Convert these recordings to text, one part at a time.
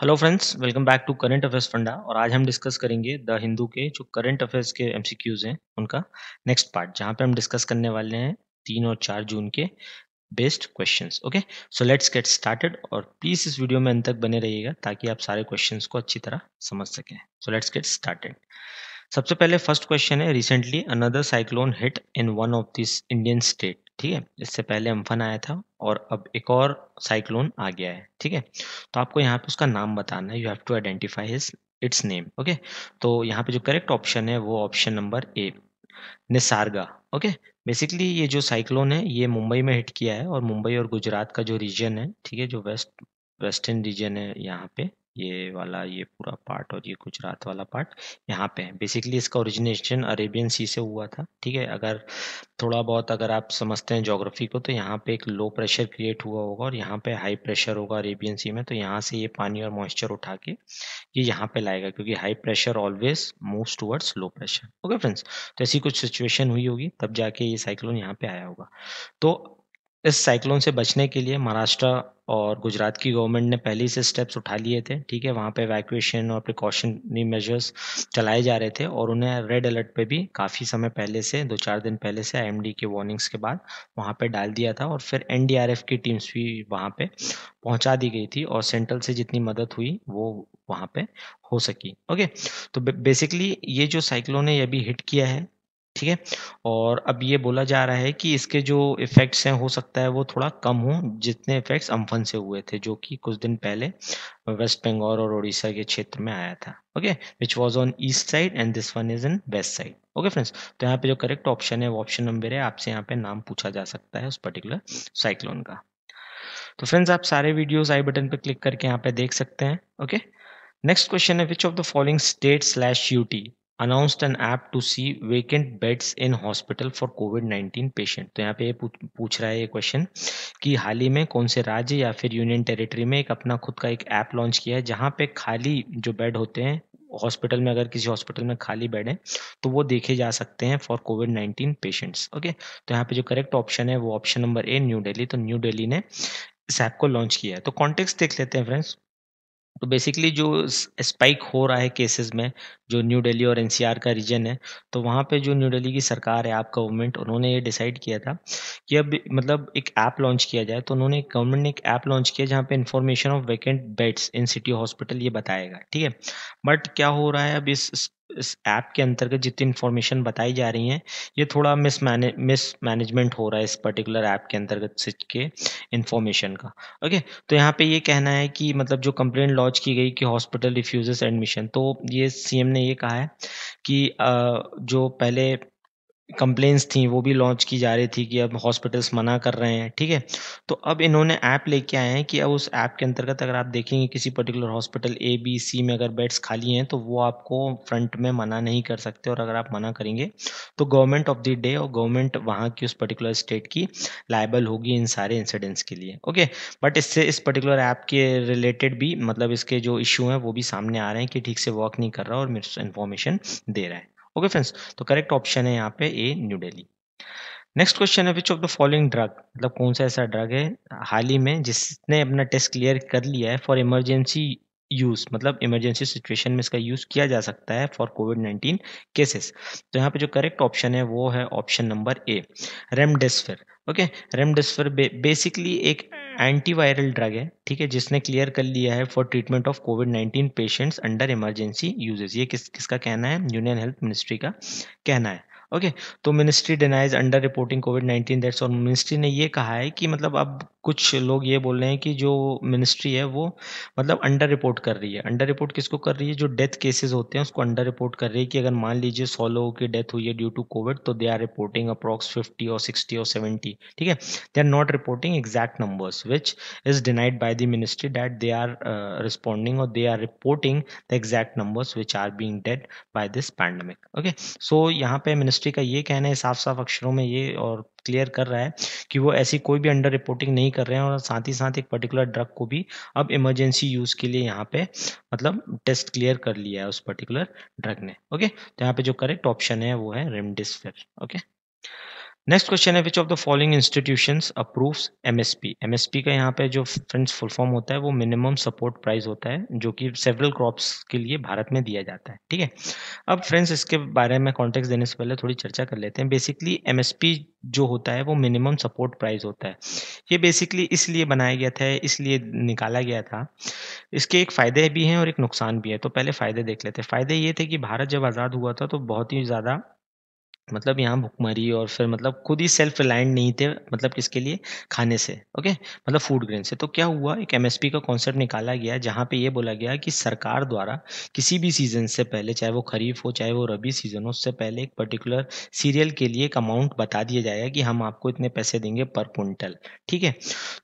Hello friends welcome back to current affairs funda और आज हम डिस्कस करेंगे द हिंदू के जो करंट अफेयर्स के एमसीक्यूज हैं उनका नेक्स्ट पार्ट जहां पे हम डिस्कस करने वाले हैं तीन और चार जून के best questions okay so let's get started और प्लीज़ इस वीडियो में अंत तक बने रहिएगा ताकि आप सारे क्वेश्चन को अच्छी तरह समझ सकें सो लेट्स गेट स्टार्टेड सबसे पहले फर्स्ट क्वेश्चन है recently another cyclone hit in one of this Indian state ठीक है इससे पहले अम्फन आया था और अब एक और साइक्लोन आ गया है ठीक है तो आपको यहाँ पे उसका नाम बताना है you have to identify his its name okay तो यहाँ पे जो करेक्ट ऑप्शन है वो option number A Nisarga okay basically ये जो साइक्लोन है ये मुंबई में हिट किया है और मुंबई और गुजरात का जो रीजन है ठीक है जो वेस्ट वेस्टर्न रीजन है यहाँ पे ये वाला ये पूरा पार्ट और ये गुजरात वाला पार्ट यहाँ पे है बेसिकली इसका ओरिजिनेशन अरेबियन सी से हुआ था ठीक है अगर थोड़ा बहुत अगर आप समझते हैं जोग्राफी को तो यहाँ पे एक लो प्रेशर क्रिएट हुआ होगा और यहाँ पे हाई प्रेशर होगा अरेबियन सी में तो यहाँ से ये पानी और मॉइस्चर उठा के ये यहाँ पे लाएगा क्योंकि high pressure always move towards low pressure okay friends तो ऐसी कुछ सिचुएशन हुई होगी तब जाके ये साइक्लोन यहाँ पे आया होगा तो इस साइक्लोन से बचने के लिए महाराष्ट्र और गुजरात की गवर्नमेंट ने पहले से स्टेप्स उठा लिए थे ठीक है वहाँ पे वैक्यूएशन और प्रिकॉशनरी मेजर्स चलाए जा रहे थे और उन्हें रेड अलर्ट पे भी काफ़ी समय पहले से दो चार दिन पहले से आई के वार्निंग्स के बाद वहाँ पे डाल दिया था और फिर एन की टीम्स भी वहाँ पर पहुँचा दी गई थी और सेंट्रल से जितनी मदद हुई वो वहाँ पर हो सकी ओके तो बेसिकली ये जो साइक्लोन है ये भी हिट किया है ठीक है और अब ये बोला जा रहा है कि इसके जो इफ़ेक्ट्स हैं हो सकता है वो थोड़ा कम हो जितने इफ़ेक्ट्स अम्फन से हुए थे जो कि कुछ दिन पहले वेस्ट बंगाल और उड़ीसा के क्षेत्र में आया था okay which was on east side and this one is in west side okay friends तो यहाँ पे जो करेक्ट ऑप्शन है वो ऑप्शन नंबर है आपसे यहाँ पे नाम पूछा जा सकता है उस पर्टिकुलर साइक्लोन का तो फ्रेंड्स आप सारे वीडियोज आई बटन पर क्लिक करके यहाँ पे देख सकते हैं ओके नेक्स्ट क्वेश्चन है which of the following state slash UT announced an app to see vacant beds in hospital for covid 19 patient तो यहाँ पे पूछ रहा है ये क्वेश्चन कि हाल ही में कौन से राज्य या फिर यूनियन टेरिटरी में एक अपना खुद का एक ऐप लॉन्च किया है जहाँ पे खाली जो बेड होते हैं हॉस्पिटल में अगर किसी हॉस्पिटल में खाली बेड है तो वो देखे जा सकते हैं for covid nineteen patients okay तो यहाँ पे जो करेक्ट ऑप्शन है वो option number A New Delhi तो न्यू दिल्ली ने इस ऐप को लॉन्च किया है तो कॉन्टेक्स्ट देख लेते हैं फ्रेंड्स तो बेसिकली जो स्पाइक हो रहा है केसेस में जो न्यू दिल्ली और एनसीआर का रीजन है तो वहाँ पे जो न्यू दिल्ली की सरकार है आप गवर्नमेंट उन्होंने ये डिसाइड किया था कि अब मतलब एक ऐप लॉन्च किया जाए तो उन्होंने गवर्नमेंट ने एक ऐप लॉन्च किया जहाँ पे information of vacant beds in city hospital ये बताएगा ठीक है बट क्या हो रहा है अब इस इस ऐप के अंतर्गत जितनी इन्फॉर्मेशन बताई जा रही है ये थोड़ा मिस मिस मैनेजमेंट हो रहा है इस पर्टिकुलर ऐप के अंतर्गत सिच के इन्फॉर्मेशन का ओके तो यहाँ पे ये कहना है कि मतलब जो कंप्लेंट लॉन्च की गई कि हॉस्पिटल रिफ्यूजेस एडमिशन तो ये सीएम ने ये कहा है कि जो पहले कंप्लेंस थी वो भी लॉन्च की जा रही थी कि अब हॉस्पिटल्स मना कर रहे हैं ठीक है तो अब इन्होंने ऐप लेके आए हैं कि अब उस ऐप के अंतर्गत अगर आप देखेंगे किसी particular hospital A B C में अगर बेड्स खाली हैं तो वो आपको फ्रंट में मना नहीं कर सकते और अगर आप मना करेंगे तो गवर्नमेंट ऑफ द डे और गवर्नमेंट वहाँ की उस पर्टिकुलर स्टेट की लाइबल होगी इन सारे इंसिडेंट्स के लिए ओके बट इससे इस पर्टिकुलर ऐप के रिलेटेड भी मतलब इसके जो इशू हैं वो भी सामने आ रहे हैं कि ठीक से वर्क नहीं कर रहा और मेरे इन्फॉर्मेशन दे रहा है ओके फ्रेंड्स तो करेक्ट ऑप्शन है यहाँ पे A New Delhi next question है which of the following drug मतलब कौन सा ऐसा ड्रग है हाल ही में जिसने अपना टेस्ट क्लियर कर लिया है फॉर इमरजेंसी यूज़ मतलब इमरजेंसी सिचुएशन में इसका यूज़ किया जा सकता है फॉर कोविड नाइन्टीन केसेस तो यहाँ पे जो करेक्ट ऑप्शन है वो है option number A remdesivir okay remdesivir basically एक एंटीवायरल ड्रग है ठीक है जिसने क्लियर कर लिया है for treatment of covid 19 patients under emergency uses ये किस किसका कहना है यूनियन हेल्थ मिनिस्ट्री का कहना है ओके तो ministry denies under reporting covid nineteen that's और मिनिस्ट्री ने ये कहा है कि मतलब अब कुछ लोग ये बोल रहे हैं कि जो मिनिस्ट्री है वो मतलब अंडर रिपोर्ट कर रही है अंडर रिपोर्ट किसको कर रही है जो डेथ केसेस होते हैं उसको अंडर रिपोर्ट कर रही है कि अगर मान लीजिए सौ लोगों की डेथ हुई है ड्यू टू कोविड तो they are reporting approx fifty और सिक्सटी और सेवेंटी ठीक है they are not reporting exact numbers which is denied by the ministry that they are responding और they are reporting the exact numbers which are being dead by this pandemic okay so यहाँ पे ministry industry का ये कहना है साफ साफ अक्षरों में ये और क्लियर कर रहा है कि वो ऐसी कोई भी अंडर रिपोर्टिंग नहीं कर रहे हैं और साथ ही साथ एक पर्टिकुलर ड्रग को भी अब इमरजेंसी यूज़ के लिए यहाँ पे मतलब टेस्ट क्लियर कर लिया है उस पर्टिकुलर ड्रग ने ओके तो यहाँ पे जो करेक्ट ऑप्शन है वो है रेमडेसिविर ओके नेक्स्ट क्वेश्चन है which of the following institution approves MSP MSP का यहाँ पे जो फ्रेंड्स फुल फॉर्म होता है वो मिनिमम सपोर्ट प्राइस होता है जो कि सेवरल क्रॉप्स के लिए भारत में दिया जाता है ठीक है अब फ्रेंड्स इसके बारे में कॉन्टेक्ट देने से पहले थोड़ी चर्चा कर लेते हैं बेसिकली एमएसपी जो होता है वो मिनिमम सपोर्ट प्राइस होता है ये बेसिकली इसलिए बनाया गया था इसलिए निकाला गया था इसके एक फ़ायदे भी हैं और एक नुकसान भी है तो पहले फ़ायदे देख लेते हैं फ़ायदे ये थे कि भारत जब आज़ाद हुआ था तो बहुत ही ज़्यादा मतलब यहाँ भुखमरी और फिर मतलब खुद ही सेल्फ रिलायंट नहीं थे मतलब किसके लिए खाने से ओके मतलब फूड ग्रेन से तो क्या हुआ एक एमएसपी का कॉन्सेप्ट निकाला गया जहाँ पे ये बोला गया कि सरकार द्वारा किसी भी सीजन से पहले चाहे वो खरीफ हो चाहे वो रबी सीजन हो उससे पहले एक पर्टिकुलर सीरियल के लिए एक अमाउंट बता दिया जाएगा कि हम आपको इतने पैसे देंगे पर क्विंटल ठीक है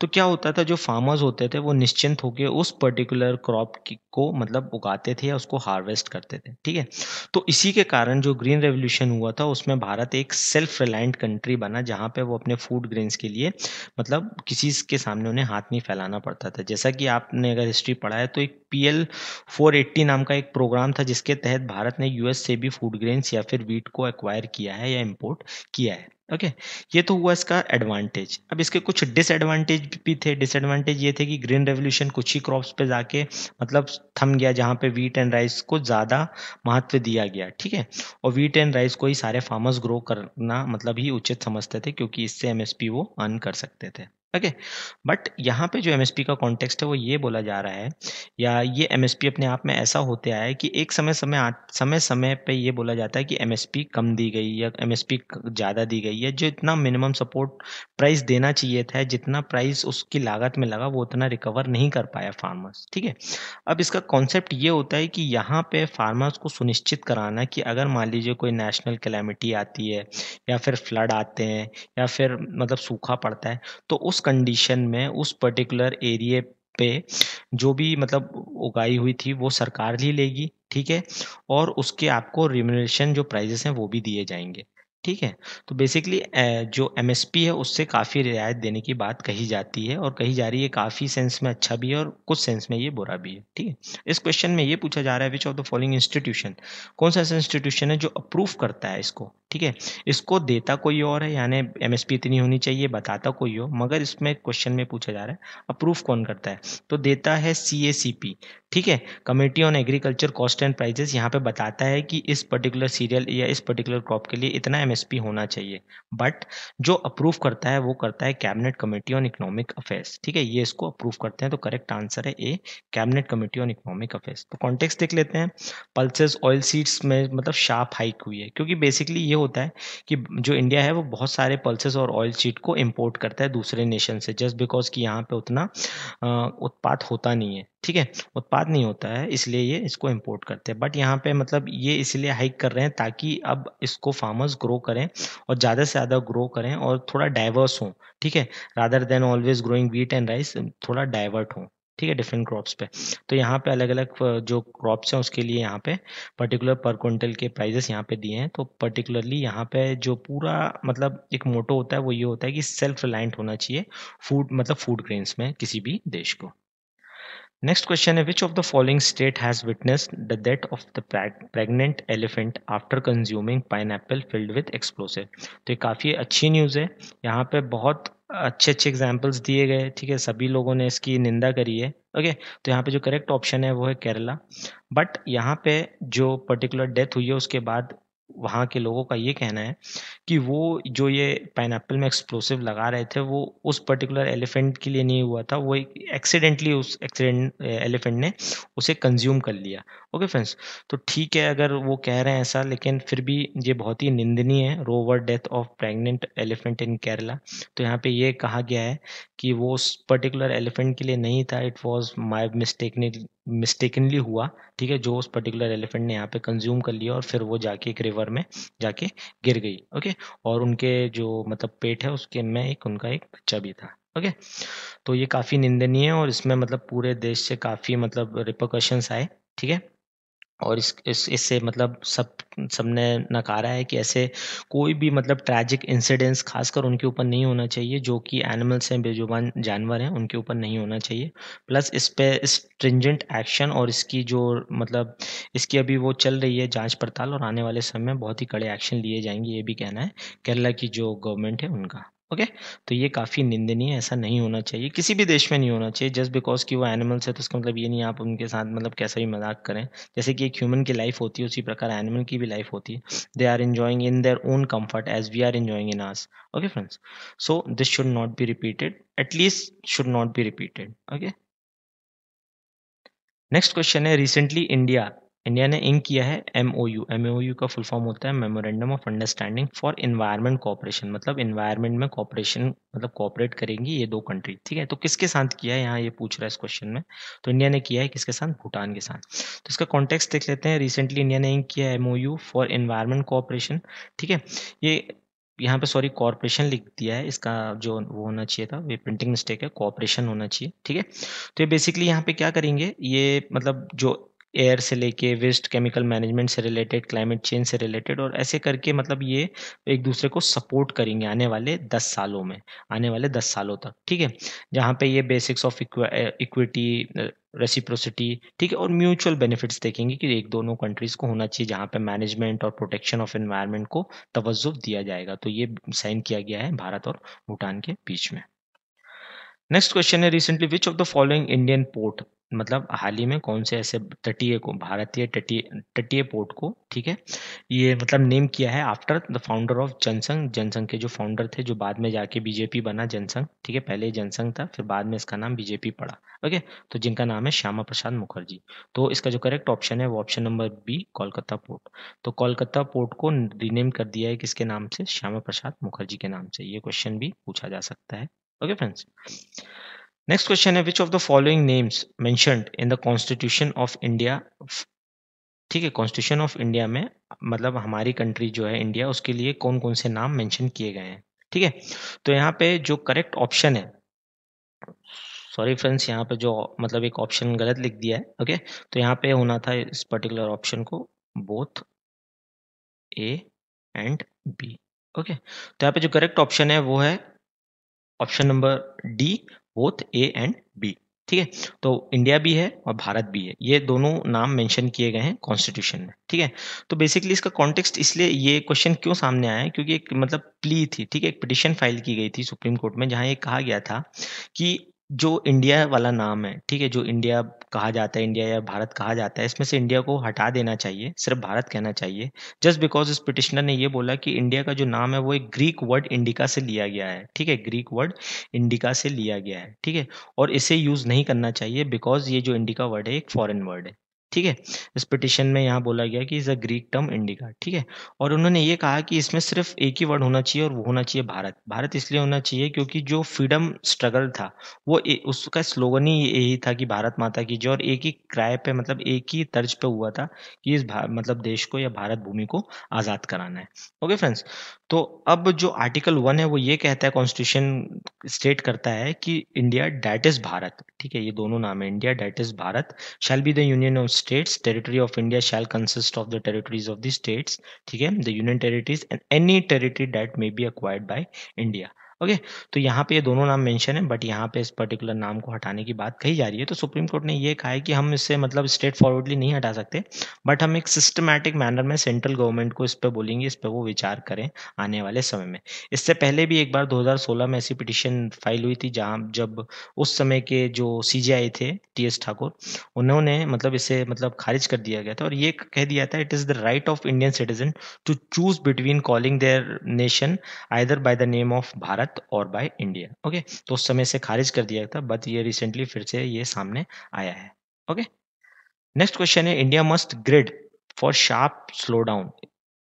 तो क्या होता था जो फार्मर्स होते थे वो निश्चिंत होकर उस पर्टिकुलर क्रॉप को मतलब उगाते थे या उसको हार्वेस्ट करते थे ठीक है तो इसी के कारण जो ग्रीन रेवोल्यूशन हुआ था उसमें में भारत एक सेल्फ रिलायंट कंट्री बना जहाँ पे वो अपने फूड ग्रेन्स के लिए मतलब किसी के सामने उन्हें हाथ नहीं फैलाना पड़ता था जैसा कि आपने अगर हिस्ट्री पढ़ा है तो एक पी एल फोर एट्टी नाम का एक प्रोग्राम था जिसके तहत भारत ने यूएस से भी फूड ग्रेन्स या फिर वीट को एक्वायर किया है या इम्पोर्ट किया है ओके okay. ये तो हुआ इसका एडवांटेज अब इसके कुछ डिसएडवांटेज भी थे डिसएडवांटेज ये थे कि ग्रीन रेवोल्यूशन कुछ ही क्रॉप्स पे जाके मतलब थम गया जहाँ पे वीट एंड राइस को ज़्यादा महत्व दिया गया ठीक है और वीट एंड राइस को ही सारे फार्मर्स ग्रो करना मतलब ही उचित समझते थे क्योंकि इससे एमएसपी वो अर्न कर सकते थे ओके बट यहाँ पे जो एमएसपी का कॉन्टेक्स्ट है वो ये बोला जा रहा है या ये एमएसपी अपने आप में ऐसा होते आया है कि एक समय समय समय समय पे ये बोला जाता है कि एमएसपी कम दी गई या एमएसपी ज़्यादा दी गई है जो इतना मिनिमम सपोर्ट प्राइस देना चाहिए था जितना प्राइस उसकी लागत में लगा वो उतना रिकवर नहीं कर पाया फार्मर्स ठीक है अब इसका कॉन्सेप्ट ये होता है कि यहाँ पर फार्मर्स को सुनिश्चित कराना कि अगर मान लीजिए कोई नेशनल कैलेमिटी आती है या फिर फ्लड आते हैं या फिर मतलब सूखा पड़ता है तो उस उस कंडीशन में उस पर्टिकुलर एरिए पे जो भी मतलब उगाई हुई थी वो सरकार ही लेगी ठीक है और उसके आपको रिमोनेशन जो प्राइजेस हैं वो भी दिए जाएंगे ठीक है? तो बेसिकली जो एमएसपी है उससे काफ़ी रियायत देने की बात कही जाती है और कही जा रही है काफ़ी सेंस में अच्छा भी है और कुछ सेंस में ये बुरा भी है, ठीक है? इस क्वेश्चन में ये पूछा जा रहा है which of the following institution कौन-सा ऐसा इंस्टीट्यूशन है जो अप्रूव करता है इसको, ठीक है? इसको देता कोई और है यानी एम इतनी होनी चाहिए बताता कोई और मगर इसमें क्वेश्चन में पूछा जा रहा है अप्रूव कौन करता है? तो देता है सी ठीक है? Committee on agriculture cost and prices यहाँ पे बताता है कि इस पर्टिकुलर सीरियल या इस पर्टिकुलर क्रॉप के लिए इतना एमएसपी होना चाहिए बट जो अप्रूव करता है वो करता है cabinet committee on economic affairs ठीक है ये इसको अप्रूव करते हैं तो करेक्ट आंसर है A cabinet committee on economic affairs तो कॉन्टेक्स देख लेते हैं पल्सेस ऑयल सीड्स में मतलब शार्प हाइक हुई है क्योंकि बेसिकली ये होता है कि जो इंडिया है वो बहुत सारे पल्सेस और ऑयल सीड को इम्पोर्ट करता है दूसरे नेशन से जस्ट बिकॉज कि यहाँ पे उतना उत्पाद होता नहीं है ठीक है उत्पाद नहीं होता है इसलिए ये इसको इम्पोर्ट करते हैं बट यहाँ पे मतलब ये इसलिए हाइक कर रहे हैं ताकि अब इसको फार्मर्स ग्रो करें और ज़्यादा से ज़्यादा ग्रो करें और थोड़ा डाइवर्स हों ठीक है rather than always growing wheat and rice थोड़ा डाइवर्ट हों ठीक है डिफरेंट क्रॉप्स पे तो यहाँ पे अलग अलग जो क्रॉप्स हैं उसके लिए यहाँ पे पर्टिकुलर पर क्विंटल के प्राइजेस यहाँ पे दिए हैं तो पर्टिकुलरली यहाँ पे जो पूरा मतलब एक मोटो होता है वो ये होता है कि सेल्फ रिलायंट होना चाहिए फूड मतलब फूड ग्रेन्स में किसी भी देश को Next question is which of the following state has witnessed the death of the pregnant elephant after consuming pineapple filled with explosive? तो ये काफ़ी अच्छी न्यूज़ है यहाँ पे बहुत अच्छे अच्छे एग्जाम्पल्स दिए गए ठीक है सभी लोगों ने इसकी निंदा करी है ओके तो यहाँ पे जो करेक्ट ऑप्शन है वो है केरला बट यहाँ पे जो पर्टिकुलर डेथ हुई है उसके बाद वहाँ के लोगों का ये कहना है कि वो जो ये पाइन में एक्सप्लोसिव लगा रहे थे वो उस पर्टिकुलर एलिफेंट के लिए नहीं हुआ था वो एक एक्सीडेंटली उस एक्सीडेंट एलिफेंट ने उसे कंज्यूम कर लिया ओके फ्रेंड्स तो ठीक है अगर वो कह रहे हैं ऐसा लेकिन फिर भी ये बहुत ही निंदनीय है rover death of pregnant elephant in Kerala तो यहाँ पे ये कहा गया है कि वो उस पर्टिकुलर एलिफेंट के लिए नहीं था इट वॉज माई मिस्टेकनी मिस्टेकनली हुआ ठीक है जो उस पर्टिकुलर एलिफेंट ने यहाँ पे कंज्यूम कर लिया और फिर वो जाके एक रिवर में जाके गिर गई ओके और उनके जो मतलब पेट है उसके में एक उनका एक बच्चा भी था ओके तो ये काफ़ी निंदनीय है और इसमें मतलब पूरे देश से काफ़ी मतलब रिपोकॉशंस आए ठीक है और इस इस इससे मतलब सब सबने नकारा है कि ऐसे कोई भी मतलब ट्रैजिक इंसिडेंट्स खासकर उनके ऊपर नहीं होना चाहिए जो कि एनिमल्स हैं बेजुबान जानवर हैं उनके ऊपर नहीं होना चाहिए प्लस इस पे स्ट्रिंजेंट एक्शन और इसकी जो मतलब इसकी अभी वो चल रही है जांच पड़ताल और आने वाले समय में बहुत ही कड़े एक्शन लिए जाएंगे ये भी कहना है केरला की जो गवर्नमेंट है उनका ओके तो ये काफ़ी निंदनीय है ऐसा नहीं होना चाहिए किसी भी देश में नहीं होना चाहिए जस्ट बिकॉज कि वो एनिमल्स है तो उसका मतलब ये नहीं आप उनके साथ मतलब कैसा भी मजाक करें जैसे कि एक ह्यूमन की लाइफ होती है उसी प्रकार एनिमल की भी लाइफ होती है they are enjoying in their own comfort as we are enjoying in ours okay friends so this should not be repeated at least should not be repeated okay next question है recently India India ने ink किया है MOU U M O U का full form होता है memorandum of understanding for environment cooperation मतलब environment में cooperation मतलब कॉपरेट करेंगी ये दो कंट्री ठीक है तो किसके साथ किया है यहाँ ये पूछ रहा है इस क्वेश्चन में तो इंडिया ने किया है किसके साथ भूटान के साथ तो इसका कॉन्टेक्स देख लेते हैं रिसेंटली इंडिया ने इंक किया है एमओयू फॉर इन्वायरमेंट कॉपरेशन ठीक है ये यहाँ पे सॉरी कॉरपोरेशन लिख दिया है इसका जो वो होना चाहिए था ये प्रिंटिंग मिस्टेक है कॉपरेशन होना चाहिए ठीक है तो ये बेसिकली यहाँ पे क्या करेंगे ये मतलब जो एयर से लेके वेस्ट केमिकल मैनेजमेंट से रिलेटेड क्लाइमेट चेंज से रिलेटेड और ऐसे करके मतलब ये एक दूसरे को सपोर्ट करेंगे आने वाले दस सालों में आने वाले दस सालों तक ठीक है जहाँ पे ये बेसिक्स ऑफ इक्विटी रेसिप्रोसिटी ठीक है और म्यूचुअल बेनिफिट्स देखेंगे कि एक दोनों कंट्रीज़ को होना चाहिए जहाँ पे मैनेजमेंट और प्रोटेक्शन ऑफ इन्वायरमेंट को तवज्जो दिया जाएगा तो ये साइन किया गया है भारत और भूटान के बीच में नेक्स्ट क्वेश्चन है recently which of the following Indian port मतलब हाल ही में कौन से ऐसे तटीय को भारतीय तटीय तटीय पोर्ट को ठीक है ये मतलब नेम किया है after the founder of Jansangh Jansangh के जो फाउंडर थे जो बाद में जाके बीजेपी बना जनसंघ ठीक है पहले जनसंघ था फिर बाद में इसका नाम बीजेपी पड़ा ओके तो जिनका नाम है श्यामा प्रसाद मुखर्जी तो इसका जो करेक्ट ऑप्शन है वो option number B Kolkata port तो कोलकाता पोर्ट को रिनेम कर दिया है किसके नाम से श्यामा प्रसाद मुखर्जी के नाम से ये क्वेश्चन भी पूछा जा सकता है okay friends next question है which of the following names mentioned in the constitution of india ठीक है कॉन्स्टिट्यूशन ऑफ इंडिया में मतलब हमारी कंट्री जो है इंडिया उसके लिए कौन कौन से नाम मेंशन किए गए हैं ठीक है तो यहाँ पे जो करेक्ट ऑप्शन है सॉरी फ्रेंड्स यहाँ पे जो मतलब एक ऑप्शन गलत लिख दिया है ओके तो यहाँ पे होना था इस पर्टिकुलर ऑप्शन को both A and B okay तो यहाँ पे जो करेक्ट ऑप्शन है वो है option number D both A and B ठीक है तो इंडिया भी है और भारत भी है ये दोनों नाम मेंशन किए गए हैं कॉन्स्टिट्यूशन में ठीक है तो बेसिकली इसका कॉन्टेक्स्ट इसलिए ये क्वेश्चन क्यों सामने आया है क्योंकि एक मतलब प्ली थी ठीक है एक पिटिशन फाइल की गई थी सुप्रीम कोर्ट में जहां ये कहा गया था कि जो इंडिया वाला नाम है ठीक है जो इंडिया कहा जाता है इंडिया या भारत कहा जाता है इसमें से इंडिया को हटा देना चाहिए सिर्फ भारत कहना चाहिए जस्ट बिकॉज इस पिटिशनर ने ये बोला कि इंडिया का जो नाम है वो एक ग्रीक वर्ड इंडिका से लिया गया है ठीक है ग्रीक वर्ड इंडिका से लिया गया है ठीक है और इसे यूज़ नहीं करना चाहिए बिकॉज ये जो इंडिका वर्ड है एक फॉरन वर्ड है ठीक है इस पिटिशन में यहाँ बोला गया कि is a Greek term Indica ठीक है और उन्होंने ये कहा कि इसमें सिर्फ एक ही वर्ड होना चाहिए और वो होना चाहिए भारत भारत इसलिए होना चाहिए क्योंकि जो फ्रीडम स्ट्रगल था वो उसका स्लोगन ही यही था कि भारत माता की जो और एक ही क्राय पे मतलब एक ही तर्ज पे हुआ था कि इस मतलब देश को या भारत भूमि को आज़ाद कराना है ओके फ्रेंड्स तो अब जो आर्टिकल वन है वो ये कहता है कॉन्स्टिट्यूशन स्टेट करता है कि इंडिया डैट इज भारत ठीक है ये दोनों नाम है India that is Bharat shall be the union of states territory of India shall consist of the territories of the states ठीक है the union territories and any territory that may be acquired by India okay तो यहाँ पे ये दोनों नाम mention है but यहाँ पे इस पर्टिकुलर नाम को हटाने की बात कही जा रही है तो सुप्रीम कोर्ट ने ये कहा है कि हम इससे मतलब स्ट्रेट फॉरवर्डली नहीं हटा सकते बट हम एक सिस्टमैटिक मैनर में सेंट्रल गवर्नमेंट को इस पर बोलेंगे इस पर वो विचार करें आने वाले समय में इससे पहले भी एक बार दो में ऐसी पिटिशन फाइल हुई थी जहाँ जब उस समय के जो सी थे टी एस ठाकुर उन्होंने मतलब इसे मतलब खारिज कर दिया गया था और ये कह दिया था it is the right of Indian citizen to choose between calling their nation either by the name of Bharat Bharat और बाय इंडिया ओके तो उस समय से खारिज कर दिया था बट ये रिसेंटली फिर से ये सामने आया है ओके नेक्स्ट क्वेश्चन है India must grid for sharp slowdown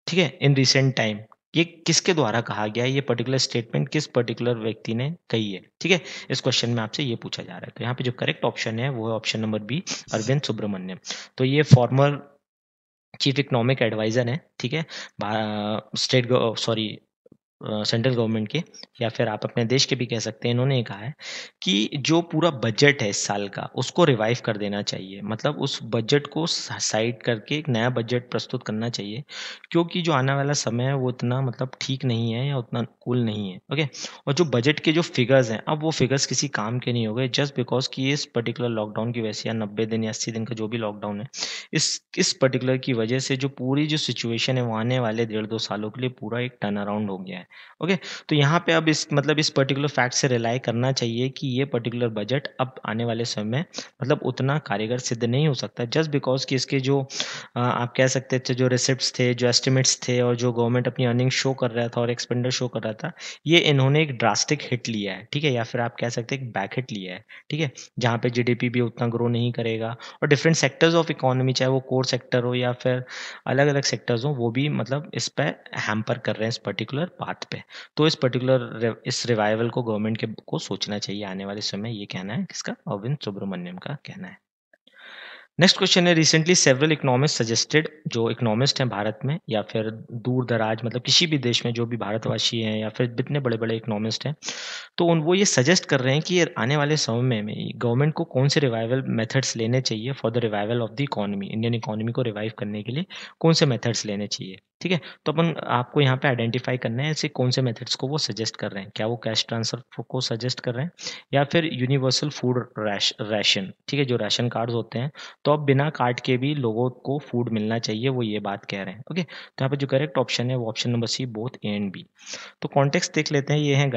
ठीक है इन रिसेंट टाइम ये किसके द्वारा कहा गया है ये पर्टिकुलर स्टेटमेंट किस पर्टिकुलर व्यक्ति ने कही है ठीक है इस क्वेश्चन में आपसे ये पूछा जा रहा है तो यहाँ पे जो करेक्ट ऑप्शन है वो है option number B Arvind Subramanian तो ये फॉर्मर चीफ इकोनॉमिक एडवाइजर है ठीक है स्टेट सॉरी सेंट्रल गवर्नमेंट के या फिर आप अपने देश के भी कह सकते हैं इन्होंने कहा है कि जो पूरा बजट है इस साल का उसको रिवाइव कर देना चाहिए मतलब उस बजट को साइड करके एक नया बजट प्रस्तुत करना चाहिए क्योंकि जो आने वाला समय है वो इतना मतलब ठीक नहीं है या उतना अनुकूल नहीं है ओके और जो बजट के जो फिगर्स हैं अब वो फिगर्स किसी काम के नहीं हो गए जस्ट बिकॉज कि इस पर्टिकुलर लॉकडाउन की वजह से या नब्बे दिन या अस्सी दिन का जो भी लॉकडाउन है इस इस पर्टिकुलर की वजह से जो पूरी जो सिचुएशन है वो आने वाले डेढ़ दो सालों के लिए पूरा एक टर्न अराउंड हो गया है ओके तो यहाँ पे अब इस मतलब इस पर्टिकुलर फैक्ट से रिलाई करना चाहिए कि ये पर्टिकुलर बजट अब आने वाले समय में मतलब उतना कारीगर सिद्ध नहीं हो सकता जस्ट बिकॉज कि इसके जो आप कह सकते थे जो रिसिप्ट थे जो एस्टिमेट्स थे और जो गवर्नमेंट अपनी अर्निंग शो कर रहा था और एक्सपेंडर शो कर रहा था ये इन्होंने एक ड्रास्टिक हिट लिया है ठीक है या फिर आप कह सकते हैं एक बैक हिट लिया है ठीक है जहाँ पे जी भी उतना ग्रो नहीं करेगा और डिफरेंट सेक्टर्स ऑफ इकोनॉमी चाहे वो कोर सेक्टर हो या फिर अलग अलग सेक्टर्स हो वो भी मतलब इस पर हैम्पर कर रहे हैं इस पर्टिकुलर पार्ट बात पे तो इस पर्टिकुलर इस रिवाइवल को गवर्नमेंट के को सोचना चाहिए आने वाले समय ये कहना है किसका अरविंद सुब्रमण्यम का कहना है नेक्स्ट क्वेश्चन है रिसेंटली सेवरल इकोनॉमिस्ट सजेस्टेड जो इकोनॉमिस्ट हैं भारत में या फिर दूर दराज मतलब किसी भी देश में जो भी भारतवासी हैं या फिर जितने बड़े बड़े इकोनॉमिस्ट हैं तो उन वो ये सजेस्ट कर रहे हैं कि आने वाले समय में गवर्नमेंट को कौन से रिवाइवल मेथड्स लेने चाहिए for the revival of the economy Indian economy को रिवाइव करने के लिए कौन से मेथड्स लेने चाहिए ठीक है तो अपन आपको यहाँ पे आइडेंटिफाई करना है ऐसे कौन से मेथड्स को वो सजेस्ट कर रहे हैं क्या वो कैश ट्रांसफर को सजेस्ट कर रहे हैं या फिर यूनिवर्सल फूड राशन ठीक है जो राशन कार्ड होते हैं तो अब बिना कार्ड के भी लोगों को फूड मिलना चाहिए वो ये बात कह रहे हैं ओके तो यहाँ पर जो करेक्ट ऑप्शन है वो option number C both A and B तो कॉन्टेक्ट देख लेते हैं ये है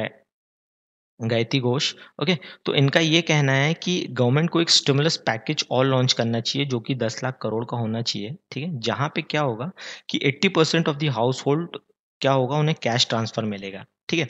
गायत्री घोष ओके तो इनका ये कहना है कि गवर्नमेंट को एक स्टिमुलस पैकेज और लॉन्च करना चाहिए जो कि दस लाख करोड़ का होना चाहिए ठीक है जहाँ पे क्या होगा कि eighty percent of the household क्या होगा उन्हें कैश ट्रांसफर मिलेगा ठीक है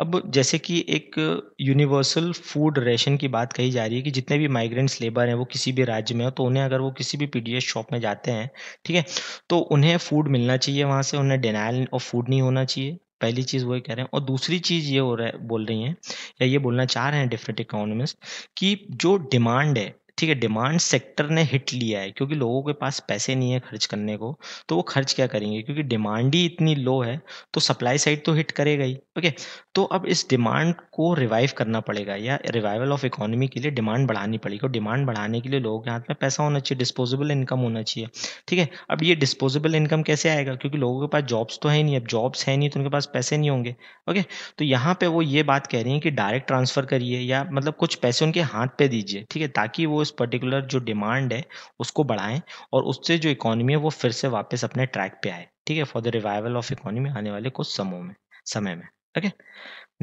अब जैसे कि एक यूनिवर्सल फूड रेशन की बात कही जा रही है कि जितने भी माइग्रेंट्स लेबर हैं वो किसी भी राज्य में हो तो उन्हें अगर वो किसी भी पी शॉप में जाते हैं ठीक है तो उन्हें फूड मिलना चाहिए वहाँ से उन्हें डिनाइल ऑफ फूड नहीं होना चाहिए पहली चीज़ वही कह रहे हैं और दूसरी चीज़ ये हो रहा है बोल रही हैं या ये बोलना चाह रहे हैं डिफरेंट इकोनॉमिस्ट कि जो डिमांड है ठीक है डिमांड सेक्टर ने हिट लिया है क्योंकि लोगों के पास पैसे नहीं है खर्च करने को तो वो खर्च क्या करेंगे क्योंकि डिमांड ही इतनी लो है तो सप्लाई साइड तो हिट करेगा ही ओके तो अब इस डिमांड को रिवाइव करना पड़ेगा या रिवाइवल ऑफ इकोनॉमी के लिए डिमांड बढ़ानी पड़ेगी और डिमांड बढ़ाने के लिए लोगों के हाथ में पैसा होना चाहिए डिस्पोजेबल इनकम होना चाहिए ठीक है अब ये डिस्पोजेबल इनकम कैसे आएगा क्योंकि लोगों के पास जॉब्स तो है नहीं अब जॉब्स है नहीं तो उनके पास पैसे नहीं होंगे ओके तो यहाँ पर वो ये बात कह रही है कि डायरेक्ट ट्रांसफ़र करिए या मतलब कुछ पैसे उनके हाथ पे दीजिए ठीक है ताकि वो इस पर्टिकुलर जो डिमांड है उसको बढ़ाएं और उससे जो इकोनॉमी है वो फिर से वापस अपने ट्रैक पर आए ठीक है for the revival of economy आने वाले कुछ समूह में समय में ओके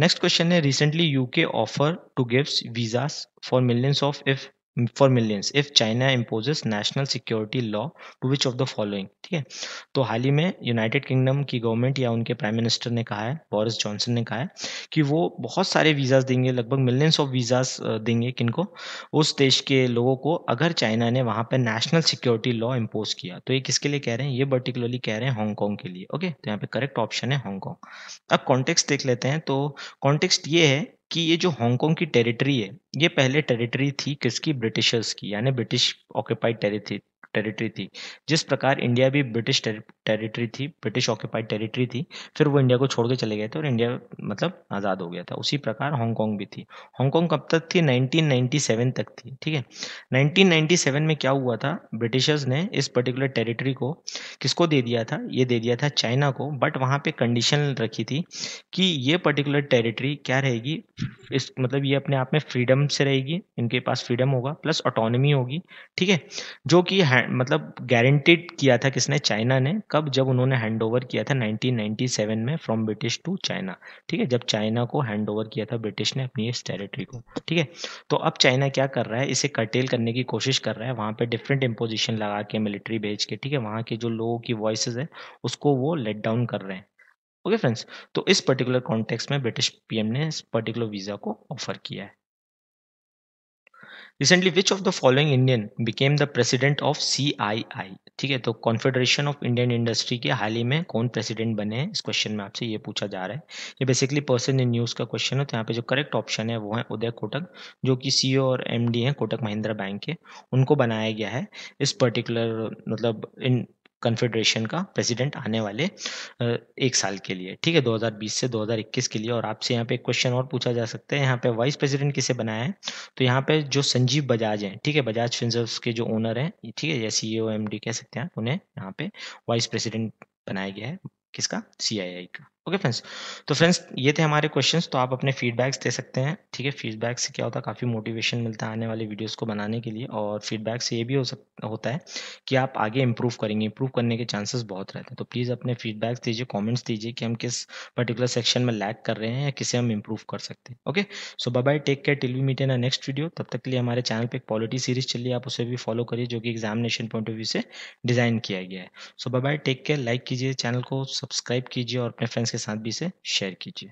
नेक्स्ट क्वेश्चन है recently UK offer to gives visas for millions of if for millions if China imposes national security law to which of the following ठीक है तो हाल ही में यूनाइटेड किंगडम की गवर्नमेंट या उनके प्राइम मिनिस्टर ने कहा है बोरिस जॉनसन ने कहा है कि वो बहुत सारे वीज़ाज देंगे लगभग मिलियंस ऑफ वीज़ाज देंगे किनको उस देश के लोगों को अगर चाइना ने वहाँ पर नेशनल सिक्योरिटी लॉ इम्पोज किया तो ये किसके लिए कह रहे हैं ये पर्टिकुलरली कह रहे हैं हांगकॉन्ग के लिए ओके तो यहाँ पे करेक्ट ऑप्शन है हांगकॉन्ग अब कॉन्टेक्स्ट देख लेते हैं तो कॉन्टेक्स्ट ये है कि ये जो हांगकांग की टेरिटरी है ये पहले टेरिटरी थी किसकी ब्रिटिशर्स की यानी ब्रिटिश ऑक्यूपाइड टेरिटरी टेरिटरी थी जिस प्रकार इंडिया भी ब्रिटिश टेरिटरी थी ब्रिटिश ऑक्यूपाइड टेरिटरी थी फिर वो इंडिया को छोड़ के चले गए थे और इंडिया मतलब आज़ाद हो गया था उसी प्रकार हांगकॉन्ग भी थी हांगकॉन्ग कब तक थी 1997 तक थी ठीक है 1997 में क्या हुआ था ब्रिटिशर्स ने इस पर्टिकुलर टेरिटरी को किसको दे दिया था ये दे दिया था चाइना को बट वहाँ पे कंडीशन रखी थी कि ये पर्टिकुलर टेरिटरी क्या रहेगी इस मतलब ये अपने आप में फ्रीडम से रहेगी इनके पास फ्रीडम होगा प्लस ऑटोनमी होगी ठीक है जो कि मतलब गारंटेड किया था किसने चाइना ने कब जब उन्होंने हैंड ओवर किया था 1997 में फ्रॉम ब्रिटिश टू चाइना ठीक है जब चाइना को हैंड ओवर किया था ब्रिटिश ने अपनी इस टेरिटरी को ठीक है तो अब चाइना क्या कर रहा है इसे कर्टेल करने की कोशिश कर रहा है वहाँ पर डिफरेंट इम्पोजिशन लगा के मिलिट्री भेज के ठीक है वहाँ के जो लोगों की वॉइस है उसको वो लेट डाउन कर रहे हैं ओके okay फ्रेंड्स तो इस पर्टिकुलर कॉन्टेक्स्ट में ब्रिटिश पीएम ने इस पर्टिकुलर वीज़ा को ऑफर किया है recently which of the following Indian became the president of C I I ठीक है तो कॉन्फेडरेशन ऑफ इंडियन इंडस्ट्री के हाल ही में कौन प्रेसिडेंट बने हैं इस क्वेश्चन में आपसे ये पूछा जा रहा है ये बेसिकली पर्सन इन न्यूज़ का क्वेश्चन है तो यहाँ पे जो करेक्ट ऑप्शन है वो है उदय कोटक जो कि सी ओ e और एम डी है कोटक महिंद्रा बैंक के उनको बनाया गया है इस पर्टिकुलर मतलब इन कन्फेडरेशन का प्रेसिडेंट आने वाले एक साल के लिए ठीक है 2020 से 2021 के लिए और आपसे यहाँ पे एक क्वेश्चन और पूछा जा सकता है यहाँ पे वाइस प्रेसिडेंट किसे बनाया है तो यहाँ पे जो संजीव बजाज हैं ठीक है बजाज फिंजर्स के जो ओनर हैं ठीक है या सी एम e कह सकते हैं उन्हें यहाँ पे वाइस प्रेसिडेंट बनाया गया है किसका सी का ओके फ्रेंड्स तो फ्रेंड्स ये थे हमारे क्वेश्चंस तो आप अपने फीडबैक्स दे सकते हैं ठीक है फीडबैक से क्या होता है काफ़ी मोटिवेशन मिलता है आने वाले वीडियोस को बनाने के लिए और फीडबैक से ये भी हो सक होता है कि आप आगे इंप्रूव करेंगे इंप्रूव करने के चांसेस बहुत रहते हैं तो प्लीज़ अपने फीडबैक्स दीजिए कॉमेंट्स दीजिए कि हम किस पर्टिकुलर सेक्शन में लैक कर रहे हैं या किसे हम इंप्रूव कर सकते हैं okay so bye take care till we meet in next video तब तक के लिए हमारे चैनल पर एक पॉलिटी सीरीज चलिए आप उसे भी फॉलो करिए जो कि एग्जामिनेशन पॉइंट ऑफ व्यू से डिज़ाइन किया गया है so bye take care like कीजिए चैनल को सब्सक्राइब कीजिए और अपने फ्रेंड्स के साथ भी इसे शेयर कीजिए